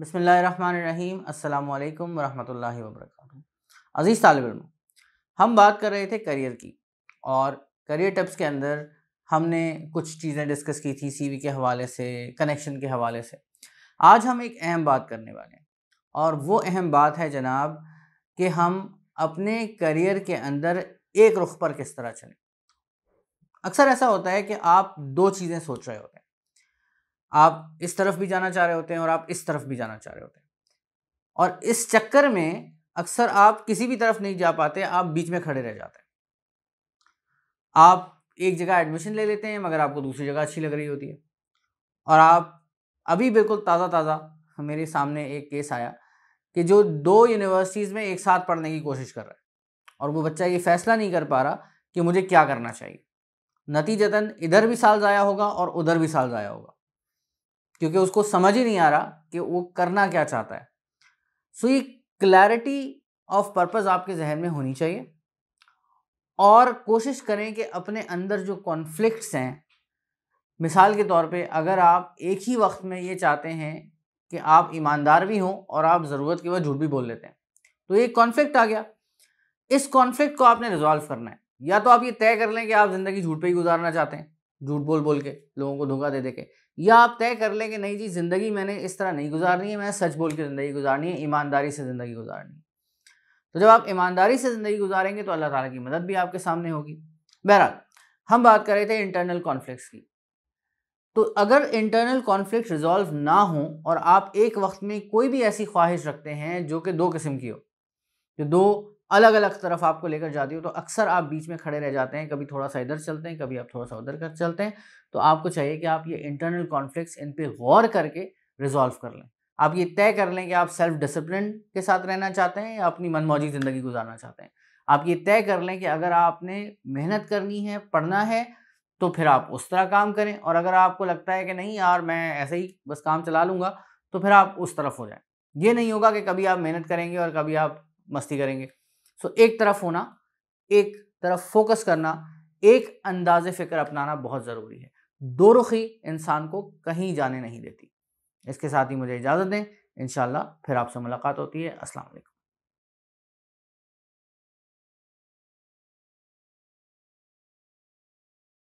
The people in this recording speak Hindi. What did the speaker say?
बसमीम अल्लाम वरहमल वबरक अज़ीज़ तालब हम बात कर रहे थे करियर की और करियर टिप्स के अंदर हमने कुछ चीज़ें डिस्कस की थी सीवी के हवाले से कनेक्शन के हवाले से आज हम एक अहम बात करने वाले हैं और वो अहम बात है जनाब कि हम अपने करियर के अंदर एक रुख पर किस तरह चलें अक्सर ऐसा होता है कि आप दो चीज़ें सोच रहे होते हैं आप इस तरफ भी जाना चाह रहे होते हैं और आप इस तरफ भी जाना चाह रहे होते हैं और इस चक्कर में अक्सर आप किसी भी तरफ नहीं जा पाते आप बीच में खड़े रह जाते हैं आप एक जगह एडमिशन ले लेते हैं मगर आपको दूसरी जगह अच्छी लग रही होती है और आप अभी बिल्कुल ताज़ा ताज़ा मेरे सामने एक केस आया कि जो दो यूनिवर्सिटीज़ में एक साथ पढ़ने की कोशिश कर रहा है और वो बच्चा ये फैसला नहीं कर पा रहा कि मुझे क्या करना चाहिए नतीजतन इधर भी साल ज़ाया होगा और उधर भी साल ज़ाया होगा क्योंकि उसको समझ ही नहीं आ रहा कि वो करना क्या चाहता है सो ये क्लैरिटी ऑफ पर्पज़ आपके जहन में होनी चाहिए और कोशिश करें कि अपने अंदर जो कॉन्फ्लिक्ट्स हैं मिसाल के तौर पे अगर आप एक ही वक्त में ये चाहते हैं कि आप ईमानदार भी हों और आप ज़रूरत के बाद झूठ भी बोल लेते हैं तो ये कॉन्फ्लिक्ट आ गया इस कॉन्फ्लिक्ट को आपने रिजॉल्व करना है या तो आप ये तय कर लें कि आप ज़िंदगी झूठ पे ही गुजारना चाहते हैं झूठ बोल बोल के लोगों को धोखा दे दे के या आप तय कर लें कि नहीं जी ज़िंदगी मैंने इस तरह नहीं गुजारनी है मैं सच बोल के ज़िंदगी गुजारनी है ईमानदारी से ज़िंदगी गुजारनी है तो जब आप ईमानदारी से ज़िंदगी गुजारेंगे तो अल्लाह ताला की मदद भी आपके सामने होगी बहरहाल हम बात कर रहे थे इंटरनल कॉन्फ्लिक्स की तो अगर इंटरनल कॉन्फ्लिक्ट रिजॉल्व ना हो और आप एक वक्त में कोई भी ऐसी ख्वाहिश रखते हैं जो कि दो किस्म की हो जो दो अलग अलग तरफ आपको लेकर जाती हो तो अक्सर आप बीच में खड़े रह जाते हैं कभी थोड़ा सा इधर चलते हैं कभी आप थोड़ा सा उधर कर चलते हैं तो आपको चाहिए कि आप ये इंटरनल कॉन्फ्लिक्ट इन पर गौर करके रिजॉल्व कर लें आप ये तय कर लें कि आप सेल्फ डिसिप्लिन के साथ रहना चाहते हैं या अपनी मनमौजी ज़िंदगी गुजारना चाहते हैं आप ये तय कर लें कि अगर आपने मेहनत करनी है पढ़ना है तो फिर आप उस तरह काम करें और अगर आपको लगता है कि नहीं यार मैं ऐसे ही बस काम चला लूँगा तो फिर आप उस तरफ हो जाएं ये नहीं होगा कि कभी आप मेहनत करेंगे और कभी आप मस्ती करेंगे सो एक तरफ होना एक तरफ फोकस करना एक अंदाज फिक्र अपनाना बहुत ज़रूरी है दो रुखी इंसान को कहीं जाने नहीं देती इसके साथ ही मुझे इजाज़त दें इन फिर आपसे मुलाकात होती है असलम